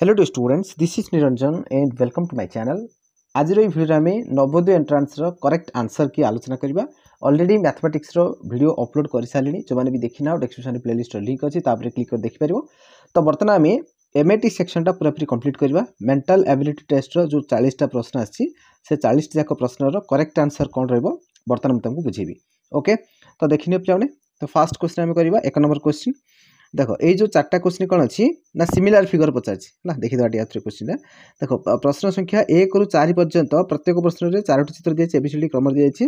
hello to students this is Niranjan and welcome to my channel আজির এই ভিডিওরে আমি নবোদয় এন্ট্রান্সর করেক্ট আনসর কি আলোচনা করা অলরেডি ম্যাথমেটিক্সর ভিডিও অপলোড করে সারি যে দেখি না ডেসক্রিপশন প্লেলিস্টর লিঙ্ক অছি তাপরে ক্লিক করে দেখিপার তো বর্তমানে আমি এমএটি সেকশনটা পুরাপুরি কমপ্লিট করা মেন্টাল আবিলিটি টেস্টর যে চাশটা প্রশ্ন আসছে সে চাশটি যাক প্রশ্নর করেক্ট আনসর কম রহব বর্তমানে আমি তোমাকে বুঝেবি ওকে তো দেখি নিও পিলামানে তো ফার্স্ট কোশ্চিন আমি করা এক নম্বর কোশ্চিন ଦେଖ ଏଇ ଯେଉଁ ଚାରିଟା କୋଶ୍ଚିନ୍ କ'ଣ ଅଛି ନା ସିମିଲାର ଫିଗର ପଚାରିଛି ହେଲା ଦେଖିଦେବା ଟିକେ ଆଉଥରେ କୋଶ୍ଚିନ୍ଟା ଦେଖ ପ୍ରଶ୍ନ ସଂଖ୍ୟା ଏକରୁ ଚାରି ପର୍ଯ୍ୟନ୍ତ ପ୍ରତ୍ୟେକ ପ୍ରଶ୍ନରେ ଚାରୋଟି ଚିତ୍ର ଦିଆଯାଇଛି ଏବିସିଡ଼ି କ୍ରମରେ ଦିଆଯାଇଛି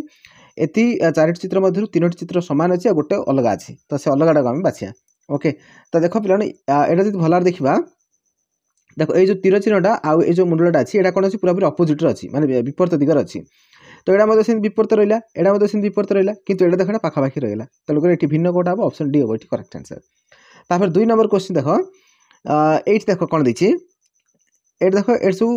ଏଥି ଚାରୋଟି ଚିତ୍ର ମଧ୍ୟରୁ ତିନୋଟି ଚିତ୍ର ସମାନ ଅଛି ଆଉ ଗୋଟେ ଅଲଗା ଅଛି ତ ସେ ଅଲଗାଟାକୁ ଆମେ ବାଛିବା ଓକେ ତ ଦେଖ ପିଲାମାନେ ଏଇଟା ଯଦି ଭଲରେ ଦେଖିବା ଦେଖ ଏଇ ଯେଉଁ ତୀର ଚିହ୍ନଟା ଆଉ ଏଇ ଯେଉଁ ମୁଣ୍ଡଟା ଅଛି ଏଇଟା କ'ଣ ଅଛି ପୁରାପୁରି ଅପୋଜିଟ୍ର ଅଛି ମାନେ ବିପରୀତ ଦିଗରେ ଅଛି ତ ଏଇଟା ମଧ୍ୟ ସେମିତି ବିପରୀତ ରହିଲା ଏଇଟା ମଧ୍ୟ ସେମିତି ବିପରୀତ ରହିଲା କିନ୍ତୁ ଏଇଟା ଦେଖ ଏଇଟା ପାଖାପାଖି ରହିଲା ତେଣୁକରି ଏଠି ଭିନ୍ନ କେଉଁଟା ହେବ ଅପସନ୍ ଡି ହେବ ଏଠି କରେକ୍ଟ ଆନ୍ସର୍ ତାପରେ ଦୁଇ ନମ୍ବର କ୍ୱେଶ୍ଚିନ୍ ଦେଖ ଏଇଠି ଦେଖ କ'ଣ ଦେଇଛି ଏଇଠି ଦେଖ ଏଠି ସବୁ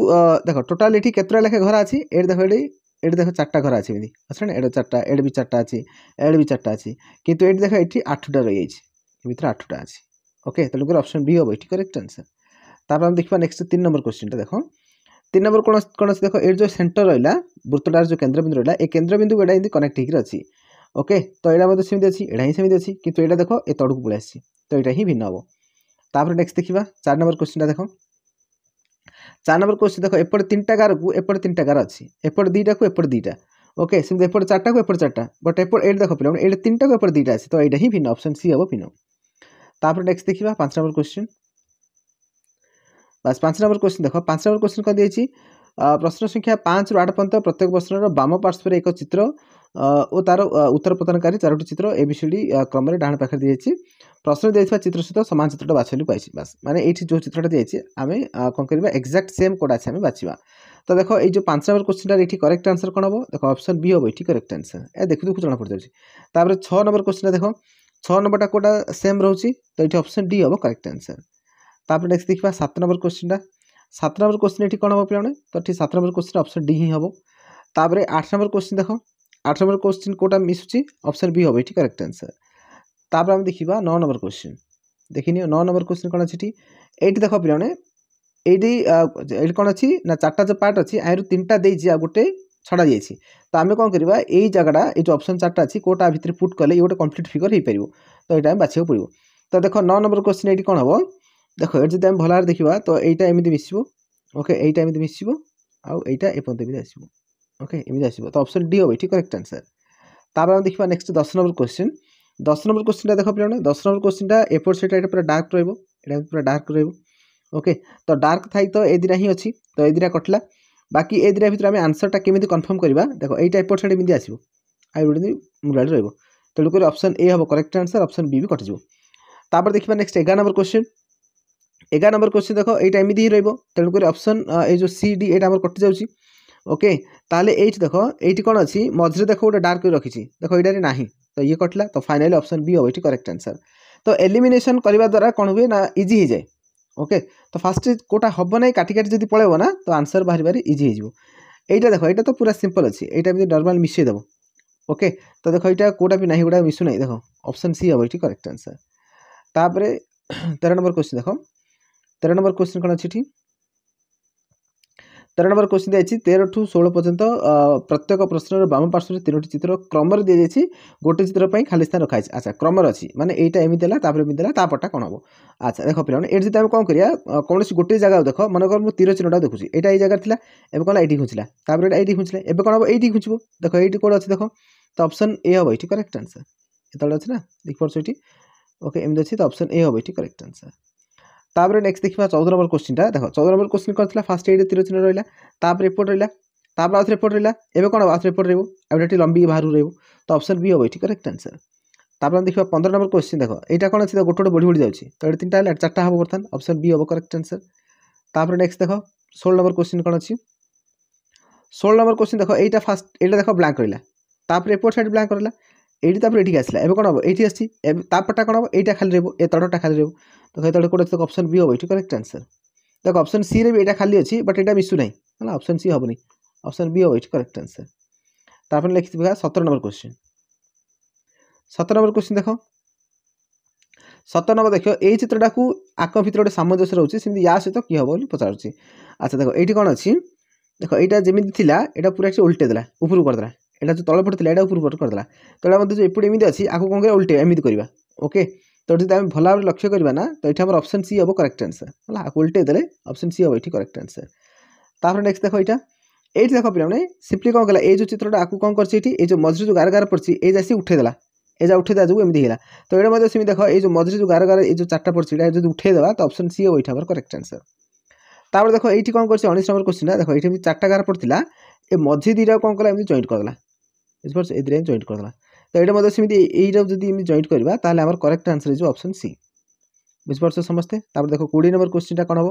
ଦେଖ ଟୋଟାଲ୍ ଏଠି କେତେଟା ଲେଖା ଘର ଅଛି ଏଇଠି ଦେଖ ଏଠି ଏଠି ଦେଖ ଚାରିଟା ଘର ଅଛି ଏମିତି ଅଛି ନା ଏଇଟା ଚାରିଟା ଏଇଠି ବି ଚାରିଟା ଅଛି ଏଇଠି ବି ଚାରିଟା ଅଛି କିନ୍ତୁ ଏଇଠି ଦେଖ ଏଠି ଆଠଟା ରହିଯାଇଛି ଭିତରେ ଆଠଟା ଅଛି ଓକେ ତେଣୁକରି ଅପସନ୍ ବି ହେବ ଏଠି କରେକ୍ଟ ଆନ୍ସର୍ ତାପରେ ଆମେ ଦେଖିବା ନେକ୍ସଟ ତିନି ନମ୍ବର କ୍ୱେଶ୍ଚିନ୍ଟା ଦେଖ ତିନି ନମ୍ବର କ'ଣ କ'ଣ ଅଛି ଦେଖ ଏଇଠି ଯେଉଁ ସେଣ୍ଟର ରହିଲା ବୃତ୍ତଟାର ଯେଉଁ କେନ୍ଦ୍ରବିନ୍ଦୁ ରହିଲା ଏ କେନ୍ଦ୍ରବିନ୍ଦୁ ଗୁଡ଼ା ଏମିତି କନେକ୍ଟ ହେଇକି ଅଛି ওকে ତ ଏଇଟା ମଧ୍ୟ ସେମିତି ଅଛି ଏଇଟା ହିଁ ସେମିତି ଅଛି କିନ୍ତୁ ଏଇଟା ଦେଖ ଏ ତଳକୁ ପଳେଇ ଆସିଛି ତ ଏଇଟା ହିଁ ଭିନ୍ନ ହେବ ତାପରେ ନେକ୍ସଟ ଦେଖିବା ଚାରି ନମ୍ବର କୋଶ୍ଚିନ୍ଟା ଦେଖ ଚାରି ନମ୍ବର କୋଶ୍ଚିନ୍ ଦେଖ ଏପଟେ ତିନିଟା ଗାରକୁ ଏପଟେ ତିନିଟା ଗାର ଅଛି ଏପଟେ ଦୁଇଟାକୁ ଏପଟେ ଦୁଇଟା ওকে সেমনি এরপর চারটাকে এরপর চারটা বাট এরপর এটা দেখো পিলা এটা তিনটাকে এরপর দুইটা আছে তো এইটা হি ভিন্ন অপশন সি হব ভিন্ন তারপরে নেক্সট দেখিবা পাঁচ নম্বর কোশ্চেন বাস পাঁচ নম্বর কোশ্চেন দেখো পাঁচ নম্বর কোশ্চেন কত দিয়েছি ପ୍ରଶ୍ନ ସଂଖ୍ୟା ପାଞ୍ଚରୁ ଆଠ ପର୍ଯ୍ୟନ୍ତ ପ୍ରତ୍ୟେକ ପ୍ରଶ୍ନର ବାମ ପାର୍ଶ୍ୱରେ ଏକ ଚିତ୍ର ଓ ତା'ର ଉତ୍ତର ପ୍ରଦାନକାରୀ ଚାରୋଟି ଚିତ୍ର ଏ ବିଷୟଟି କ୍ରମରେ ଡାହାଣ ପାଖରେ ଦିଆଯାଇଛି ପ୍ରଶ୍ନ ଦେଇଥିବା ଚିତ୍ର ସହିତ ସମାନ ଚିତ୍ରଟା ବାଛିଲୁ ପାଇଛି ବାସ୍ ମାନେ ଏଇଠି ଯେଉଁ ଚିତ୍ରଟା ଦିଆଯାଇଛି ଆମେ କ'ଣ କରିବା ଏକ୍ଜାକ୍ଟ ସେମ୍ କୋଡ଼ ଅଛି ଆମେ ବାଛିବା ତ ଦେଖ ଏଇ ଯେଉଁ ପାଞ୍ଚ ନମ୍ବର କୋଶ୍ଚିନ୍ଟାର ଏଠି କରେକ୍ଟ ଆନ୍ସର କ'ଣ ହେବ ଦେଖ ଅପସନ୍ ବି ହେବ ଏଠି କରେକ୍ଟ ଆନ୍ସର ଏହା ଦେଖୁ ଦେଖୁ ଜଣା ପଡ଼ିଯାଉଛି ତାପରେ ଛଅ ନମ୍ବର କୋଶ୍ଚିନ୍ଟା ଦେଖ ଛଅ ନମ୍ବରଟା କେଉଁଟା ସେମ୍ ରହୁଛି ତ ଏଠି ଅପସନ୍ ଡି ହେବ କରେକ୍ଟ ଆନ୍ସର ତାପରେ ନେକ୍ସଟ ଦେଖିବା ସାତ ନମ୍ବର କୋଶ୍ଚିନ୍ଟା ସାତ ନମ୍ବର କୋଶ୍ଚିନ୍ ଏଠି କ'ଣ ହେବ ପିଲାମାନେ ତ ଏଠି ସାତ ନମ୍ବର କୋଶ୍ଚିନ୍ ଅପସନ୍ ଡି ହିଁ ହେବ ତାପରେ ଆଠ ନମ୍ବର କୋଶ୍ଚିନ୍ ଦେଖ ଆଠ ନମ୍ବର କୋଶ୍ଚିନ୍ କେଉଁଟା ମିଶୁଛି ଅପସନ୍ ବି ହେବ ଏଠି କରେକ୍ଟ ଆନ୍ସର୍ ତାପରେ ଆମେ ଦେଖିବା ନଅ ନମ୍ବର କୋଶ୍ଚିନ୍ ଦେଖିନିଅ ନଅ ନମ୍ବର କୋଶ୍ଚିନ୍ କ'ଣ ଅଛି ଏଠି ଏଇଠି ଦେଖ ପିଲାମାନେ ଏଇଠି ଏଇଠି କ'ଣ ଅଛି ନା ଚାରିଟା ଯେଉଁ ପାର୍ଟ ଅଛି ଆରୁ ତିନିଟା ଦେଇଛି ଆଉ ଗୋଟେ ଛଡ଼ା ଯାଇଛି ତ ଆମେ କ'ଣ କରିବା ଏଇ ଜାଗାଟା ଏଇ ଯେଉଁ ଅପସନ୍ ଚାରିଟା ଅଛି କେଉଁଟା ଭିତରେ ପୁଟ୍ କଲେ ଇଏ ଗୋଟେ କମ୍ପ୍ଲିଟ୍ ଫିଗର୍ ହେଇପାରିବ ତ ଏଇଟା ଆମେ ବାଛିବାକୁ ପଡ଼ିବ ତ ଦେଖ ନଅ ନମ୍ବର କୋଶ୍ଚିନ୍ ଏଇଠି କ'ଣ ହେବ ଦେଖ ଏଠି ଯଦି ଆମେ ଭଲ ଭାବରେ ଦେଖିବା ତ ଏଇଟା ଏମିତି ମିଶିବ ଓକେ ଏଇଟା ଏମିତି ମିଶିବ ଆଉ ଏଇଟା ଏ ପର୍ଯ୍ୟନ୍ତ ଏମିତି ଆସିବ ଓକେ ଏମିତି ଆସିବ ତ ଅପସନ୍ ଡି ହେବ ଏଠି କରେକ୍ଟ ଆନ୍ସର୍ ତାପରେ ଆମେ ଦେଖିବା ନେକ୍ସଟ ଦଶ ନମ୍ବର କୋଶ୍ଚିନ୍ ଦଶ ନମ୍ବର କୋଶ୍ଚିନ୍ଟା ଦେଖ ପିଲାମାନେ ଦଶ ନମ୍ବର କୋଶ୍ଚିନ୍ଟା ଏପଟ ସାଇଡ଼୍ଟା ଏଇଟା ପୁରା ଡାର୍କ ରହିବ ଏଇଟା ପୁରା ଡାର୍କ ରହିବ ଓକେ ତ ଡାର୍କ ଥାଇ ତ ଏ ଦୁଇଟା ହିଁ ଅଛି ତ ଏ ଦୁଇଟା କଟିଲା ବାକି ଏ ଦୁଇଟା ଭିତରେ ଆମେ ଆନ୍ସର୍ଟା କେମିତି କନଫର୍ମ କରିବା ଦେଖ ଏଇଟା ଏପଟ ସାଇଡ଼୍ ଏମିତି ଆସିବ ଆଉ ଏମିତି ମୁଣ୍ଡାଳି ରହିବ ତେଣୁକରି ଅପସନ୍ ଏ ହେବ କରେକ୍ଟ ଆନ୍ସର୍ ଅପସନ୍ ବି ବି କଟିଯିବ ତାପରେ ଦେଖିବା ନେକ୍ସଟ ଏଗାର ନମ୍ବର କୋଶ୍ଚିନ୍ এগার নম্বর কোশ্চিন দেখ এইটা এমিতি হি রহব তেমনি অপসন এই যে সি ডি এটা আমার কটি যাচ্ছি ওকে তাহলে এইটি দেখ এইটি কোণ অছি মঝিরে দেখ গোটে ডার্ক করে রাখিছি দেখ এইটারে না তো ইয়ে কটিলা তো ফাইনালি অপসন বি হব এটি করেক্ট আনসার তো এলিমিনেসন করা দ্বারা কোণ হুয়ে না ইজি হয়ে যায় ওকে তো ফার্স্ট কোটা হব না কাটি কাটি যদি পলাইব না তো আনসার বাহারি বাহারি ইজি হয়ে যাব এইটা দেখ এটা তো পুরা সিম্পল অছি এইটা এমনি নর্মাল মিশাই দেব ওকে তো দেখ এইটা কোটা বি না গুড়া মিশু না দেখ অপসন সি হব এটি করেক্ট আনসার তাপরে তেরো নম্বর কোশ্চিন দেখ তেরো নম্বর কোশ্চিন কোণ ଅଛି ଏଠି তেরো নম্বর কোশ্চিন দিয়েছি তেরো ঠু ষোল পর্যন্ত প্রত্যেক প্রশ্নর বাম পার্শ্বরে তিনোটি চিত্র ক্রমর দিয়েছি গোটে চিত্র পাই খালি স্থান রখা হয়েছে আচ্ছা ক্রমর অছি মানে এইটা এমিতি হল তাপরে এমিতি হল তাপরটা কোণ হব আচ্ছা দেখ পিলামানে এটি যদি আমি কম করিয়া কৌশি গোটিয়ে জায়গা দেখ মনে কর মু তীর চিহ্নটা দেখুছি এটা এই জায়গার লা এবে কোণ এইটি খুঁজলা তাপরে এটা এইটি খুঁজলে এবে কোণ হব এইটি খুঁজব দেখ এইটি কোড অছি দেখ তো অপশন এ হব এটি করেক্ট আনসার এতটা অছি না দেখিপারছ এটি ওকে এমনি অছি তো অপশন এ হব এটি করেক্ট আনসার ତାପରେ ନେକ୍ସଟ ଦେଖିବା ଚଉଦ ନମ୍ବର କୋଶ୍ଚିନ୍ଟା ଦେଖ ଚଉଦ ନମ୍ବର କୋଶ୍ଚିନ୍ କ'ଣ ଥିଲା ଫାର୍ଷ୍ଟ ଏଇଟି ତିରଚିହ୍ନ ରହିଲା ତାପରେ ଏପଟ ରହିଲା ତାପରେ ଆଉଥରେ ଏପଟ ରହିଲା ଏବେ କ'ଣ ଆଉଥରେ ଏପଟ ରହିବ ଆଉ ଏଇଟା ଟିକେ ଲମ୍ବିକି ବାହାରକୁ ରହିବ ତ ଅପସନ୍ ବି ହେବ ଏଠି କରେକ୍ଟ ଆନ୍ସର ତାପରେ ଆମେ ଦେଖିବା ପନ୍ଦର ନମ୍ବର କୋଶ୍ଚିନ୍ ଦେଖ ଏଇଟା କ'ଣ ଅଛି ଗୋଟେ ଗୋଟେ ବଢ଼ି ବଢ଼ି ଯାଉଛି ତ ଏଠି ତିନିଟା ହେଲା ଚାରିଟା ହେବ ବର୍ତ୍ତମାନ ଅପସନ୍ ବି ହେବ କରେକ୍ଟ ଆନ୍ସର ତାପରେ ନେକ୍ସଟ ଦେଖ ଷୋହଳ ନମ୍ବର କୋଶ୍ଚିନ୍ କ'ଣ ଅଛି ষোলো নম্বর কোশ্চিন দেখো এইটা ফার্স্ট এটা দেখো ব্ল্যাঙ্ক রইলা তারপরে এপোর্ট সাইড ব্ল্যাঙ্ক রইলা ଏଇଠି ତାପରେ ଏଠିକି ଆସିଲା ଏବେ କ'ଣ ହେବ ଏଇଠି ଆସିଛି ଏବେ ତାପରଟା କ'ଣ ହେବ ଏଇଟା ଖାଲି ରହିବ ଏ ତଳଟା ଖାଲି ରହିବ ତ ଏ ତଳ କେଉଁଟା ଅପସନ୍ ବି ହେବ ଏଇଠି କରେକ୍ଟ ଆନ୍ସର୍ ଦେଖ ଅପସନ୍ ସିରେ ବି ଏଇଟା ଖାଲି ଅଛି ବଟ୍ ଏଇଟା ମିଶୁ ନାହିଁ ହେଲା ଅପସନ୍ ସି ହେବନି ଅପସନ୍ ବି ହେବ ଏଇଠି କରେକ୍ଟ ଆନ୍ସର୍ ତାପରେ ଲେଖିଥିବା ସତର ନମ୍ବର କ୍ୱେଶ୍ଚିନ୍ ସତର ନମ୍ବର କ୍ୱେଶ୍ଚିନ୍ ଦେଖ ସତର ନମ୍ବର ଦେଖିବ ଏଇ ଚିତ୍ରଟାକୁ ଆଙ୍କ ଭିତରେ ଗୋଟେ ସାମଞ୍ଜସ୍ୟ ରହୁଛି ସେମିତି ୟା ସହିତ କିଏ ହେବ ବୋଲି ପଚାରୁଛି ଆଚ୍ଛା ଦେଖ ଏଇଠି କ'ଣ ଅଛି ଦେଖ ଏଇଟା ଯେମିତି ଥିଲା ଏଇଟା ପୁରା ଏଠି ଓଲଟେଇ ଦେଲା ଉପରକୁ କରିଦେଲା ଏଇଟା ଯେଉଁ ତଳ ପଟ ଥିଲା ଏଇଟା ଉପର କରିଦେଲା ତ ଏଇଟା ଯେଉଁ ଏପଟେ ଏମିତି ଅଛି ଆକୁ କ'ଣ କରିବା ଓଲଟେଇବା ଏମିତି କରିବା ଓକେ ତ ଯଦି ଆମେ ଭଲ ଭାବରେ ଲକ୍ଷ୍ୟ କରିବା ନା ତ ଏଠି ଆମର ଅପସନ୍ ସି ହେବ କରେକ୍ଟ ଆନ୍ସର୍ ହେଲା ଆକୁ ଓଲଟେଇ ଦେଲେ ଅପସନ୍ ସି ହେବ ଏଠି କରେକ୍ଟ ଆନ୍ସର୍ ତାପରେ ନେକ୍ସଟ ଦେଖ ଏଇଟା ଏଇଠି ଦେଖ ପିଲାମାନେ ସିମ୍ପଲି କ'ଣ କଲା ଏଇ ଯେଉଁ ଚିତ୍ରଟା ଆକୁ କ'ଣ କରିଛି ଏଠି ଏଇ ଯେଉଁ ମଝିରେ ଯେଉଁ ଗାରଗାର ପଡ଼ିଛି ଏଇ ଯାସି ଉଠେଇଦେଲା এই যা উঠে দেওয়া যোগ এমনি হল তো এটা মধ্যে সেমি দেখো এই যে ଯେଉଁ যে গার গার এই যে চারটা পড়ছে এটা যদি উঠে দেওয়া তো অপশন সি ওইটা আমার করেক্ট আনসার তারপরে দেখো এইটি কম করছে উনিশ নম্বর কোশ্চিনটা দেখো এইটি চারটা গার পড়া এই মঝি দুইটা কম কলা এমনি জয়েন্ট ବୁଝିପାରୁଛ ଏଇଥିରେ ଜଏଣ୍ଟ କରିଦେଲା ତ ଏଇଟା ମଧ୍ୟ ସେମିତି ଏଇଟାକୁ ଯଦି ଏମିତି ଜଏଣ୍ଟ କରିବା ତାହେଲେ ଆମର କରେକ୍ଟ ଆନ୍ସର ହେଇଯିବ ଅପସନ୍ ସି ବୁଝିପାରୁଛ ସମସ୍ତେ ତାପରେ ଦେଖ କୋଡ଼ିଏ ନମ୍ବର କୋଶ୍ଚିନ୍ଟା କ'ଣ ହେବ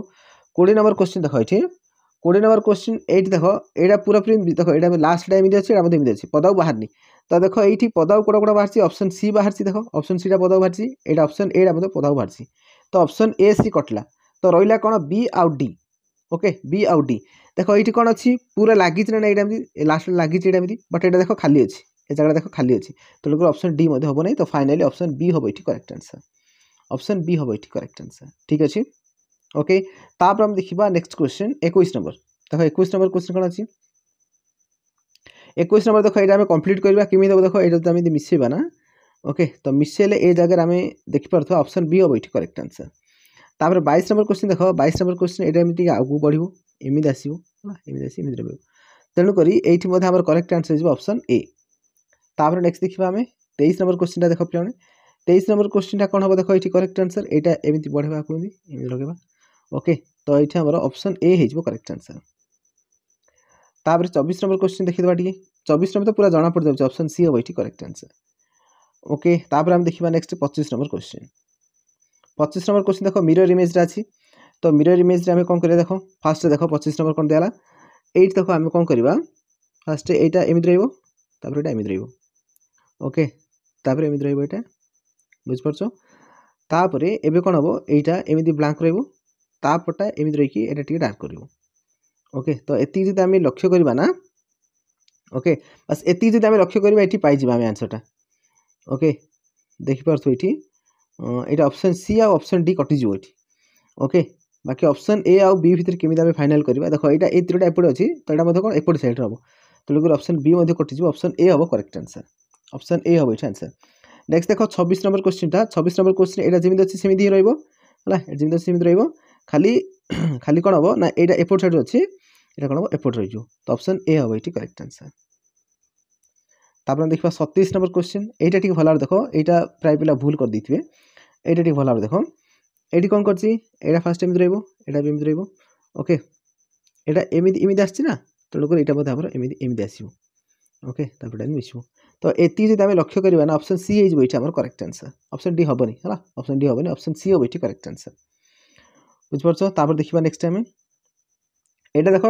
କୋଡ଼ିଏ ନମ୍ବର କୋଶ୍ଚିନ୍ ଦେଖ ଏଠି କୋଡ଼ିଏ ନମ୍ବର କୋଶ୍ଚିନ୍ ଏଇଠି ଦେଖ ଏଇଟା ପୁରାପୁରି ଦେଖ ଏଇଟା ଲାଷ୍ଟଟା ଏମିତି ଅଛି ଏଇଟା ମଧ୍ୟ ଏମିତି ଅଛି ପଦାକୁ ବାହାରିନି ତ ଦେଖ ଏଇଠି ପଦାକୁ କୋଡ଼ କୋଡ଼ ବାହାରିଛି ଅପସନ୍ ସି ବାହାରିଛି ଦେଖ ଅପସନ୍ ସିଟା ପଦାକୁ ବାହାରିଛି ଏଇଟା ଅପସନ୍ ଏଇଟା ମଧ୍ୟ ପଦାକୁ ବାହାରିଛି ତ ଅପସନ୍ ଏ ସି କଟିଲା ତ ରହିଲା କ'ଣ ବି ଆଉ ଡି ওকে বি আউ ডি দেখ ଏଇଠି କ'ଣ ଅଛି ପୁରା ଲାଗିଛି ନା ଏଇଟା ଏମିତି ଲାଷ୍ଟରେ ଲାଗିଛି ଏଇଟା ଏମିତି ବଟ୍ ଏଇଟା ଦେଖ ଖାଲି ଅଛି ଏ ଜାଗାଟା ଦେଖ ଖାଲି ଅଛି ତେଣୁକରି ଅପସନ୍ ଡି ମଧ୍ୟ ହେବ ନାହିଁ ତ ଫାଇନାଲି ଅପସନ୍ ବି ହେବ ଏଇଠି କରେକ୍ଟ ଆନ୍ସର୍ অপশন বি হব এটি করেক্ট আনসার ঠিক আছে ওকে তাপরে আমি দেখিবা নেক্সট কোশ্চেন একুশ নম্বর দেখো একুশ নম্বর কোশ্চেন কোণ আছে একুশ নম্বর দেখো এটা আমি কমপ্লিট করা কেমি দেব দেখো এটা আমি মিশাইবা না ওকে তো মিশাইলে এই জায়গায় আমি দেখিপার অপশন বি হব এটি করেক্ট আনসার ତାପରେ ବାଇଶ ନମ୍ବର କୋଶ୍ଚିନ୍ ଦେଖ ବାଇଶ ନମ୍ବର କୋଶ୍ଚିନ୍ ଏଇଟା ଏମିତି ଆଗକୁ ବଢ଼ିବ ଏମିତି ଆସିବ ହେଲା ଏମିତି ଆସିବ ଏମିତି ରହିବ ତେଣୁକରି ଏଇଠି ମଧ୍ୟ ଆମର କରେକ୍ଟ ଆନ୍ସର ହେଇଯିବ ଅପସନ୍ ଏ ତାପରେ ନେକ୍ସଟ ଦେଖିବା ଆମେ ତେଇଶ ନମ୍ବର କୋଶ୍ଚିନ୍ଟା ଦେଖ ପିଲାମାନେ ତେଇଶ ନମ୍ବର କୋଶ୍ଚିନ୍ଟା କ'ଣ ହେବ ଦେଖ ଏଇଠି କରେକ୍ଟ ଆନ୍ସର ଏଇଟା ଏମିତି ବଢ଼େଇବା କୁହନ୍ତି ଏମିତି ଲଗେଇବା ଓକେ ତ ଏଇଠି ଆମର ଅପସନ୍ ଏ ହେଇଯିବ କରେକ୍ଟ ଆନ୍ସର ତାପରେ ଚବିଶ ନମ୍ବର କୋଶ୍ଚିନ୍ ଦେଖିଦେବା ଟିକେ ଚବିଶ ନମ୍ବର ତ ପୁରା ଜଣା ପଡ଼ିଯାଉଛି ଅପସନ୍ ସି ହେବ ଏଇଠି କରେକ୍ଟ ଆନ୍ସର ଓକେ ତାପରେ ଆମେ ଦେଖିବା ନେକ୍ସଟ ପଚିଶ ନମ୍ବର କୋଶ୍ଚିନ୍ ପଚିଶ ନମ୍ବର କୋଶ୍ଚିନ୍ ଦେଖ ମିରର ଇମେଜ୍ରେ ଅଛି ତ ମିରର ଇମେଜ୍ରେ ଆମେ କ'ଣ କରିବା ଦେଖ ଫାର୍ଷ୍ଟରେ ଦେଖ ପଚିଶ ନମ୍ବର କ'ଣ ଦିଆହେଲା ଏଇଠି ଦେଖ ଆମେ କ'ଣ କରିବା ଫାର୍ଷ୍ଟ ଏଇଟା ଏମିତି ରହିବ ତାପରେ ଏଇଟା ଏମିତି ରହିବ ଓକେ ତାପରେ ଏମିତି ରହିବ ଏଇଟା ବୁଝିପାରୁଛ ତାପରେ ଏବେ କ'ଣ ହେବ ଏଇଟା ଏମିତି ବ୍ଲାଙ୍କ ରହିବ ତାପଟା ଏମିତି ରହିକି ଏଇଟା ଟିକେ ଡାର୍କ କରିବ ଓକେ ତ ଏତିକି ଯଦି ଆମେ ଲକ୍ଷ୍ୟ କରିବା ନା ଓକେ ବାସ୍ ଏତିକି ଯଦି ଆମେ ଲକ୍ଷ୍ୟ କରିବା ଏଠି ପାଇଯିବା ଆମେ ଆନ୍ସରଟା ଓକେ ଦେଖିପାରୁଛୁ ଏଠି ଏଇଟା ଅପସନ୍ ସି ଆଉ ଅପସନ୍ ଡି କଟିଯିବ ଏଠି ଓକେ ବାକି ଅପସନ୍ ଏ ଆଉ ବି ଭିତରେ କେମିତି ଆମେ ଫାଇନାଲ୍ କରିବା ଦେଖ ଏଇଟା ଏଇ ତିନିଟା ଏପଟେ ଅଛି ତ ଏଇଟା ମଧ୍ୟ କ'ଣ ଏପଟେ ସାଇଡ଼୍ରେ ହେବ ତେଣୁକରି ଅପସନ୍ ବି ମଧ୍ୟ କଟିଯିବ ଅପସନ୍ ଏ ହେବ କରେକ୍ଟ ଆନ୍ସର୍ ଅପସନ୍ ଏ ହେବ ଏଇଠି ଆନ୍ସର୍ ନେକ୍ସଟ ଦେଖ ଛବିଶ ନମ୍ବର କୋଶ୍ଚିନ୍ଟା ଛବିଶ ନମ୍ବର କୋଶ୍ଚିନ୍ ଏଇଟା ଯେମିତି ଅଛି ସେମିତି ହିଁ ରହିବ ହେଲା ଯେମିତି ଅଛି ସେମିତି ରହିବ ଖାଲି ଖାଲି କ'ଣ ହେବ ନା ଏଇଟା ଏପଟ ସାଇଡ଼୍ ଅଛି ଏଇଟା କ'ଣ ହେବ ଏପଟ ରହିଯିବ ତ ଅପସନ୍ ଏ ହେବ ଏଇଠି କରେକ୍ଟ ଆନ୍ସର୍ ତାପରେ ଦେଖିବା ସତେଇଶ ନମ୍ବର କ୍ୱେଶ୍ଚିନ୍ ଏଇଟା ଟିକେ ଭଲ ଭାବରେ ଦେଖ ଏଇଟା ପ୍ରାୟ ପିଲା ଭୁଲ କରିଦେଇଥିବେ ଏଇଟା ଟିକେ ଭଲ ଭାବରେ ଦେଖ ଏଇଠି କ'ଣ କରିଛି ଏଇଟା ଫାର୍ଷ୍ଟ ଏମିତି ରହିବ ଏଇଟା ବି ଏମିତି ରହିବ ଓକେ ଏଇଟା ଏମିତି ଏମିତି ଆସିଛି ନା ତେଣୁକରି ଏଇଟା ମଧ୍ୟ ଆମର ଏମିତି ଏମିତି ଆସିବ ଓକେ ତାପରେ ଏଇଟା ମିଶିବ ତ ଏତିକି ଯଦି ଆମେ ଲକ୍ଷ୍ୟ କରିବା ନା ଅପସନ୍ ସି ହେଇଯିବ ଏଇଠି ଆମର କରେକ୍ଟ ଆନ୍ସର ଅପସନ୍ ଡି ହେବନି ହେଲା ଅପସନ୍ ଡି ହେବନି ଅପସନ୍ ସି ହେବ ଏଇଠି କରେକ୍ଟ ଆନ୍ସର ବୁଝିପାରୁଛ ତାପରେ ଦେଖିବା ନେକ୍ସଟ ଆମେ ଏଇଟା ଦେଖ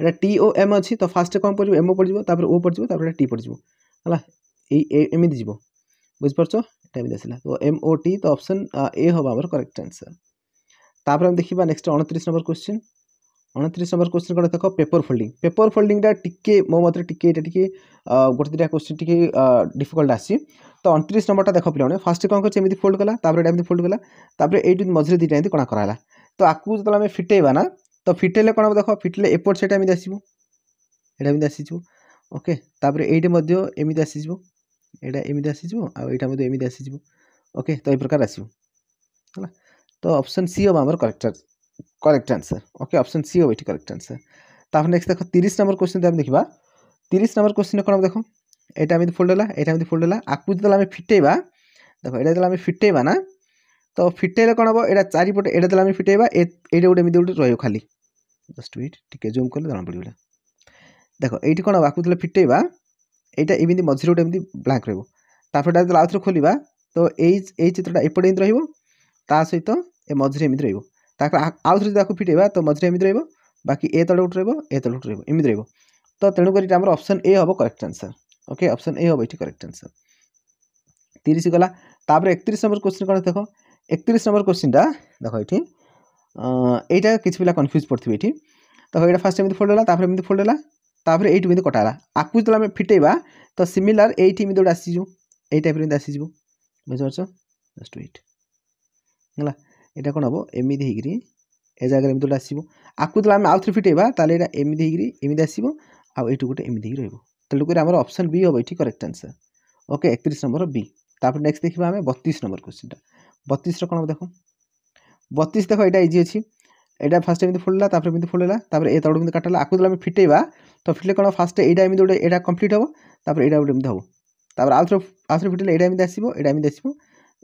এটা টি ও এম অছি তো ফার্স্টে কম পড়ব এম পড়ব তারপরে ও পড়ব তারপরে টি পড়ব ହେଲା ଏଇ ଏମିତି ଯିବ ବୁଝିପାରୁଛ ଏଇଟା ଏମିତି ଆସିଲା ତ ଏମ୍ ଓ ଟି ତ ଅପସନ୍ ଏ ହେବ ଆମର କରେକ୍ଟ ଆନ୍ସର୍ ତାପରେ ଆମେ ଦେଖିବା ନେକ୍ସଟ ଅଣତିରିଶ ନମ୍ବର କୋଶ୍ଚିନ୍ ଅଣତିରିଶ ନମ୍ବର କୋଶ୍ଚିନ୍ କ'ଣ ଦେଖ ପେପର୍ ଫୋଲ୍ଡିଂ ପେପର୍ ଫୋଲ୍ଡିଂଟା ଟିକେ ମୋ ମତରେ ଟିକେ ଏଇଟା ଟିକେ ଗୋଟେ ଦୁଇଟା କୋଶ୍ଚିନ୍ ଟିକେ ଡିଫିକଲ୍ଟ ଆସିଛି ତ ଅଣତିରିଶ ନମ୍ବରଟା ଦେଖ ପିଲାମାନେ ଫାର୍ଷ୍ଟ କ'ଣ କରିଛି ଏମିତି ଫୋଲ୍ଡ କଲା ତାପରେ ଏଇଟା ଏମିତି ଫୋଲ୍ଡ କଲା ତାପରେ ଏଇଠି ମଝିରେ ଦୁଇଟା ଏମିତି କ'ଣ କରାହେଲା ତ ଆକୁ ଯେତେବେଳେ ଆମେ ଫିଟେଇବା ନା ତ ଫିଟେଇଲେ କ'ଣ ହେବ ଦେଖ ଫିଟେଇଲେ ଏପଟ ସେଇଟା ଏମିତି ଆସିବ ଏଇଟା ଏମିତି ଆସିଯିବ ଓକେ ତାପରେ ଏଇଠି ମଧ୍ୟ ଏମିତି ଆସିଯିବ ଏଇଟା ଏମିତି ଆସିଯିବ ଆଉ ଏଇଟା ମଧ୍ୟ ଏମିତି ଆସିଯିବ ଓକେ ତ ଏଇ ପ୍ରକାର ଆସିବ ହେଲା ତ ଅପସନ୍ ସି ହେବ ଆମର correct correct answer okay option C ହେବ ଏଠି କରେକ୍ଟ ଆନ୍ସର୍ ତାପରେ ନେକ୍ସଟ ଦେଖ ତିରିଶ ନମ୍ବର କୋଶ୍ଚିନ୍ ଆମେ ଦେଖିବା তিরিশ নম্বর কোশ্চিনে কোণ দেখো এটা এমনি ফোল্ড হল এটা এমনি ফোল্ড হল আকু যেত আমি ফিটেবা দেখো এটা যেত আমি ফিটেবা না তো ফিটেলে কোণ হব এটা চারিপটে এটা যেত আমি ফিটেবা এইটা গোটে এমনি গোটে রহব খালি জস্ট ওয়েট টিকি জুম কলে জনা পড়া ଦେଖ ଏଇଠି କ'ଣ ଆକୁ ଯେତେବେଳେ ଫିଟେଇବା ଏଇଟା ଏମିତି ମଝିରେ ଗୋଟେ ଏମିତି ବ୍ଲାଙ୍କ ରହିବ ତାପରେ ଏଇଟା ଯେତେବେଳେ ଆଉଥରେ ଖୋଲିବା ତ ଏଇ ଏଇ ଚିତ୍ରଟା ଏପଟେ ଏମିତି ରହିବ ତା ସହିତ ଏ ମଝିରେ ଏମିତି ରହିବ ତାପରେ ଆଉଥରେ ଯଦି ଆକୁ ଫିଟେଇବା ତ ମଝିରେ ଏମିତି ରହିବ ବାକି ଏ ତଳେ ଗୋଟେ ରହିବ ଏ ତଳେ ଗୋଟେ ରହିବ ଏମିତି ରହିବ ତ ତେଣୁକରି ଏଇଟା ଆମର ଅପସନ୍ ଏ ହେବ correct answer okay option A ହେବ ଏଠି କରେକ୍ଟ ଆନ୍ସର୍ ତିରିଶ ଗଲା ତାପରେ ଏକତିରିଶ ନମ୍ବର କୋଶ୍ଚିନ୍ କ'ଣ ଦେଖ ଏକତିରିଶ ନମ୍ବର କୋଶ୍ଚିନ୍ଟା ଦେଖ ଏଠି এইটা কিছু পিলা কনফ্যুজ পড়িবে এটি দেখো এটা ফার্স্ট এমনি ফোল্ড হল তারপরে এমনি ফোল্ড হল ତାପରେ ଏଇଠୁ କେମିତି କଟା ହେଲା ଆକୁ ଯେତେବେଳେ ଆମେ ଫିଟେଇବା ତ ସିମିଲାର ଏଇଠି ଏମିତି ଗୋଟେ ଆସିଯିବ ଏଇ ଟାଇପ୍ର ଏମିତି ଆସିଯିବ ବୁଝିପାରୁଛ ଜଷ୍ଟ ୱେଟ୍ ହେଲା ଏଇଟା କ'ଣ ହେବ ଏମିତି ହେଇକିରି ଏ ଜାଗାରେ ଏମିତି ଗୋଟେ ଆସିବ ଆକୁ ଯେତେବେଳେ ଆମେ ଆଉ ଥରେ ଫିଟେଇବା ତାହେଲେ ଏଇଟା ଏମିତି ହେଇକିରି ଏମିତି ଆସିବ ଆଉ ଏଇଠୁ ଗୋଟେ ଏମିତି ହେଇକି ରହିବ ତେଣୁକରି ଆମର ଅପସନ୍ ବି ହେବ ଏଇଠି କରେକ୍ଟ ଆନ୍ସର୍ ଓକେ ଏକତିରିଶ ନମ୍ବର ବି ତାପରେ ନେକ୍ସଟ ଦେଖିବା ଆମେ ବତିଶ ନମ୍ବର କୋଶ୍ଚିନ୍ଟା ବତିଶର କ'ଣ ଦେଖ ବତିଶ ଦେଖ ଏଇଟା ଇଜି ଅଛି ଏଇଟା ଫାର୍ଷ୍ଟ ଏମିତି ଫୁଲିଲା ତାପରେ ଏମିତି ଫୁଲିଲା ତାପରେ ଏ ତଳକୁ ଏମିତି କାଟିଲା ଆକୁ ଯେତେବେଳେ ଆମେ ଫିଟେଇବା ତ ଫିଟିଲେ କ'ଣ ଫାର୍ଷ୍ଟ ଏଇଟା ଏମିତି ଗୋଟେ ଏଇଟା କମ୍ପ୍ଲିଟ୍ ହେବ ତାପରେ ଏଇଟା ଗୋଟେ ଏମିତି ହେବ ତାପରେ ଆଉଥରେ ଆଉଥରେ ଫିଟିଲେ ଏଇଟା ଏମିତି ଆସିବ ଏଇଟା ଏମିତି ଆସିବ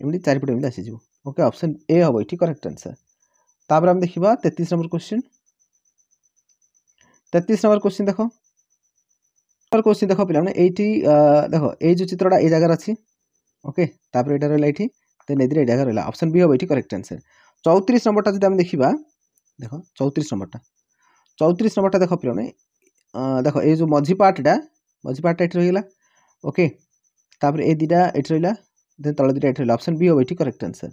ଏମିତି ଚାରିପଟେ ଏମିତି ଆସିଯିବ ଓକେ ଅପସନ୍ ଏ ହେବ ଏଠି କରେକ୍ଟ ଆନ୍ସର୍ ତାପରେ ଆମେ ଦେଖିବା ତେତିଶ ନମ୍ବର କୋଶ୍ଚିନ୍ তেত্রিশ নম্বর কোশ্চিন দেখো কোশ্চিন দেখো পিলা এইটি দেখো এই যে চিত্রটা এই জায়গার আছে ওকে তারপরে এটা রইলা এটি দেন এদের এই জায়গা রইলা অপশন বি হবে এটি করেক্ট আনসার চৌত্রিশ নম্বরটা যদি আমি দেখিবা ଦେଖ ଚଉତିରିଶ ନମ୍ବରଟା ଚଉତିରିଶ ନମ୍ବରଟା ଦେଖ ପିଲା ଦେଖ ଏଇ ଯେଉଁ ମଝି ପାର୍ଟଟା ମଝି ପାର୍ଟଟା ଏଠି ରହିଗଲା ଓକେ ତାପରେ ଏ ଦୁଇଟା ଏଠି ରହିଲା ତଳ ଦୁଇଟା ଏଠି ରହିଲା ଅପସନ୍ ବି ହେବ ଏଠି କରେକ୍ଟ ଆନ୍ସର୍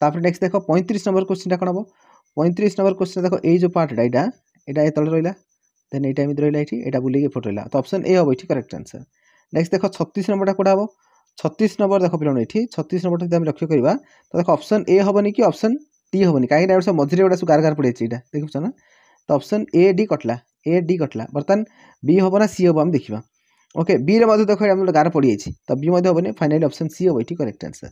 ତାପରେ ନେକ୍ସଟ ଦେଖ ପଇଁତିରିଶ ନମ୍ବର କୋଶ୍ଚିନ୍ଟା କ'ଣ ହେବ ପଇଁତିରିଶ ନମ୍ବର କୋଶ୍ଚିନ୍ ଦେଖ ଏଇ ଯେଉଁ ପାର୍ଟଟା ଏଇଟା ଏଇଟା ଏତଳେ ରହିଲା ଦେନ୍ ଏଇଟା ଏମିତି ରହିଲା ଏଠି ଏଇଟା ବୁଲିକି ଫଟୋ ରହିଲା ତ ଅପସନ୍ ଏ ହେବ ଏଠି କରେକ୍ଟ ଆନ୍ସର୍ ନେକ୍ସଟ ଦେଖ ଛତିଶ ନମ୍ବରଟା କେଉଁଟା ହେବ ଛତିଶ ନମ୍ବର ଦେଖ ପିଲାଣ ଏଠି ଛତିଶ ନମ୍ବରଟା ଯଦି ଆମେ ଲକ୍ଷ୍ୟ କରିବା ତ ଦେଖ ଅପସନ୍ ଏ ହେବନି କି ଅପସନ୍ टी हेनी कहीं ना मझे गोटे सब गार गार यहाँ देखुच ना तो अप्सन ए डी कटला ए डी कटला बर्तन बी हम ना सी हम आम देखा ओके बी रे देख गोटे गार पड़ी तो बी हेनी फाइनाल अप्सन सी हम ये करेक्ट आंसर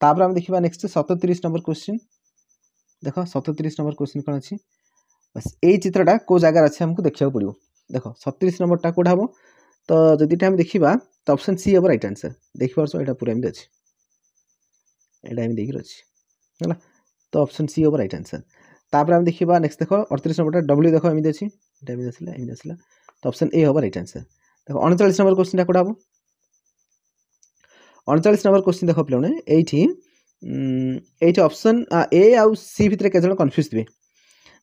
तापर आम देखा नेक्स्ट सततीस नंबर क्वेश्चन देख सततीस नंबर क्वेश्चन कौन अच्छी बस यही चित्रटा कौ जगार अच्छे आमको देखा पड़ो देख सततीस नंबरटा कौटा हम तो जदि आम देखा तो अप्सन सी हम रईट आंसर देखिपार यहाँ पूरा एमती अच्छे यहाँ एम अच्छे है ତ ଅପସନ୍ ସି ହେବ ରାଇଟ୍ ଆନ୍ସର୍ ତାପରେ ଆମେ ଦେଖିବା ନେକ୍ସଟ ଦେଖ ଅଡ଼ତିରିଶ ନମ୍ବରଟା ଡବ୍ଲ୍ୟୁ ଦେଖ ଏମିତି ଅଛି ଏଇଟା ଏମିତି ଆସିଲା ଏମିତି ଆସିଲା ତ ଅପସନ୍ ଏ ହେବ ରାଇଟ୍ ଆନ୍ସର୍ ଦେଖ ଅଣଚାଳିଶ ନମ୍ବର କୋଶ୍ଚିନ୍ଟା କେଉଁଟା ହେବ ଅଣଚାଳିଶ ନମ୍ବର କୋଶ୍ଚିନ୍ ଦେଖ ପିଲାମାନେ ଏଇଠି ଏଇଠି ଅପସନ୍ ଏ ଆଉ ସି ଭିତରେ କେତେଜଣ କନଫ୍ୟୁଜ୍ ଥିବେ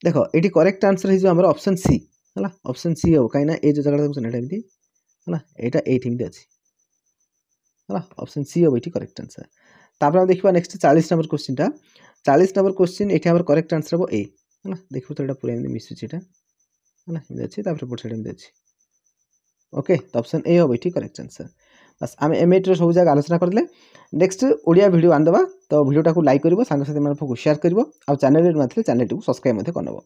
ଦେଖ ଏଇଠି କରେକ୍ଟ ଆନ୍ସର୍ ହେଇଯିବ ଆମର ଅପସନ୍ ସି ହେଲା ଅପସନ୍ ସି ହେବ କାହିଁକିନା ଏ ଯେଉଁ ଜାଗାଟା ଦେଖୁଛନ୍ତି ଏଇଟା ଏମିତି ହେଲା ଏଇଟା ଏଇଠି ଏମିତି ଅଛି ହେଲା ଅପସନ୍ ସି ହେବ ଏଇଠି କରେକ୍ଟ ଆନ୍ସର୍ ତାପରେ ଆମେ ଦେଖିବା ନେକ୍ସଟ ଚାଳିଶ ନମ୍ବର କୋଶ୍ଚିନ୍ଟା ଚାଳିଶ ନମ୍ବର କୋଶ୍ଚିନ୍ ଏଠି ଆମର କରେକ୍ଟ ଆନ୍ସର ହେବ ଏ ହେଲା ଦେଖିବୁ ତ ଏଇଟା ପୁରା ଏମିତି ମିଶୁଛି ଏଇଟା ହେଲା ଏମିତି ଅଛି ତାପରେ ପଟ ସାଇଡ଼ ଏମିତି ଅଛି ଓକେ ତ ଅପସନ୍ ଏ ହେବ ଏଠି କରେକ୍ଟ ଆନ୍ସର ବାସ୍ ଆମେ ଏମ୍ଏଟିର ସବୁ ଜାଗା ଆଲୋଚନା କରିଲେ ନେକ୍ସଟ ଓଡ଼ିଆ ଭିଡ଼ିଓ ଆଣିଦେବା ତ ଭିଡ଼ିଓଟାକୁ ଲାଇକ୍ କରିବ ସାଙ୍ଗସାଥିମାନଙ୍କୁ ସେୟାର କରିବ ଆଉ ଚ୍ୟାନେଲରେ ନଥିଲେ ଚ୍ୟାନେଲଟିକୁ ସବସ୍କ୍ରାଇବ୍ ମଧ୍ୟ କରିନେବ